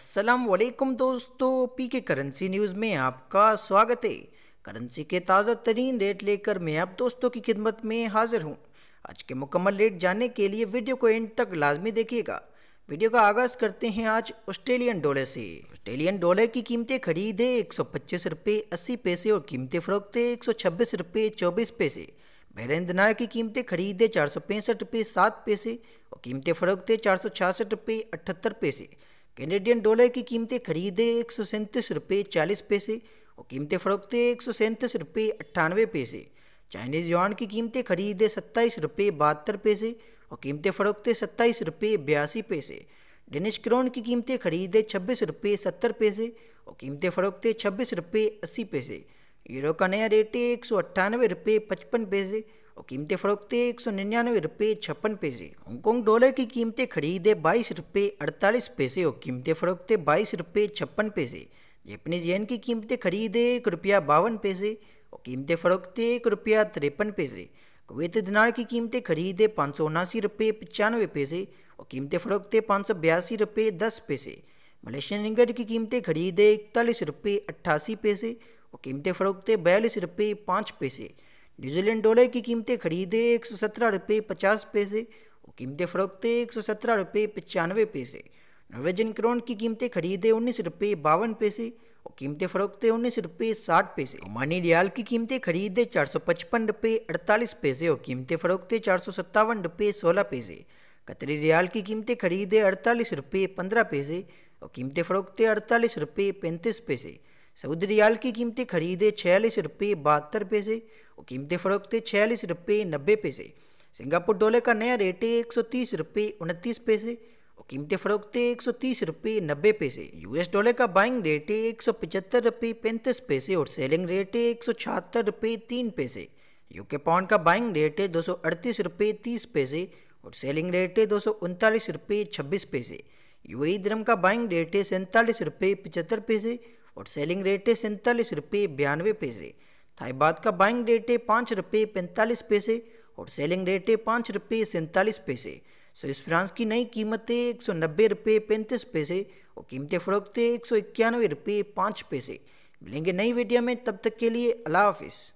असलम दोस्तों पी के currency news में आपका स्वागत है करेंसी के ताज़ा तरीन रेट लेकर मैं आप दोस्तों की खिदमत में हाजिर हूँ आज के मुकम्मल रेट जानने के लिए वीडियो को एंड तक लाजमी देखिएगा वीडियो का आगाज़ करते हैं आज ऑस्ट्रेलियन डॉलर से ऑस्ट्रेलियन डॉलर की कीमतें खरीदे एक सौ पच्चीस रुपये अस्सी पैसे और कीमतें फरोखते एक सौ छब्बीस रुपये चौबीस पैसे बैरेंद्र नायर की कीमतें खरीदे चार सौ पैंसठ रुपये सात पैसे और कीमतें फरोखते चार सौ छियासठ रुपये अठहत्तर पैसे कैनेडियन डॉलर की कीमतें खरीदे एक सौ सैंतीस रुपये चालीस पैसे और कीमतें फरोखते एक सौ सैंतीस रुपये अट्ठानवे पैसे चाइनीज़ युआन की कीमतें खरीदे सत्ताईस रुपये बहत्तर पैसे और कीमतें फरोखते सत्ताईस रुपये बयासी पैसे डेनिश क्रोन की कीमतें खरीदे छब्बीस रुपये सत्तर पैसे और कीमतें फरोखते छब्बीस रुपये अस्सी पैसे यूरो का नया रेट है एक सौ अट्ठानवे रुपये पचपन पैसे और कीमतें फरोख्ते एक सौ निन्यानवे रुपये छप्पन पैसे हांगकॉन्ग डॉलर की कीमतें खरीदे बाईस रुपये अड़तालीस पैसे और कीमतें फरोख्ते बाईस रुपये छप्पन पैसे जैपनीज येन की कीमतें खरीदे एक रुपया बावन पैसे और कीमतें फरोख्ते एक रुपया तिरपन पैसे कुवैत दिनार की कीमतें खरीदे पाँच सौ उनासी रुपये पचानवे पैसे और कीमतें फरोख्ते पाँच सौ बयासी रुपये दस पैसे मलेशियन रिंगट की कीमतें खरीदे इकतालीस रुपये अट्ठासी पैसे और कीमतें फरोख्ते बयालीस रुपये पाँच पैसे न्यूजीलैंड डॉलर की कीमतें खरीदे एक सौ सत्रह रुपये पचास पैसे और कीमतें फ़रोख्ते एक सौ सत्रह रुपये पचानवे पैसे नॉर्वेजन क्रोन की कीमतें खरीदे उन्नीस रुपये बावन पैसे और कीमतें फ़रोख्ते उन्नीस रुपये साठ पैसे ओमानी रियाल की कीमतें खरीदे चार सौ पचपन रुपये अड़तालीस पैसे और कीमतें फ़रोख्ते चार सौ सत्तावन रुपये सोलह पैसे कतरी रियाल की कीमतें खरीदे अड़तालीस रुपये पंद्रह पैसे और कीमतें फ़रोख्ते अड़तालीस रुपये पैंतीस पैसे सऊदी रियाल की कीमतें खरीदे छियालीस रुपये बहत्तर पैसे और कीमतें फ़रोख्त छियालीस रुपये नब्बे पैसे सिंगापुर डॉलर का नया रेट है एक सौ तीस रुपये उनतीस पैसे और कीमतें फ़रोख्त एक सौ तीस रुपये नब्बे पैसे यूएस डॉलर का बाइंग रेट है एक सौ पचहत्तर रुपये पैंतीस पैसे और सेलिंग रेट है एक सौ छहत्तर रुपये तीन पैसे यूके पाउंड का बाइंग रेट है दो सौ अड़तीस रुपये तीस पैसे और सेलिंग रेट है दो सौ उनतालीस रुपये छब्बीस पैसे यू ई धर्म का बाइंग रेट है सैंतालीस रुपये पचहत्तर पैसे और सेलिंग रेट है सैंतालीस रुपये बयानवे पैसे थाईबाद का बाइंग रेट है पाँच रुपये पैंतालीस पैसे और सेलिंग रेट है पाँच रुपये सैंतालीस पैसे स्विस फ्रांस की नई कीमतें एक सौ नब्बे रुपये पैंतीस पैसे और कीमतें है एक सौ इक्यानवे रुपये पाँच पैसे मिलेंगे नई वीडियो में तब तक के लिए अल्लाह हाफिज़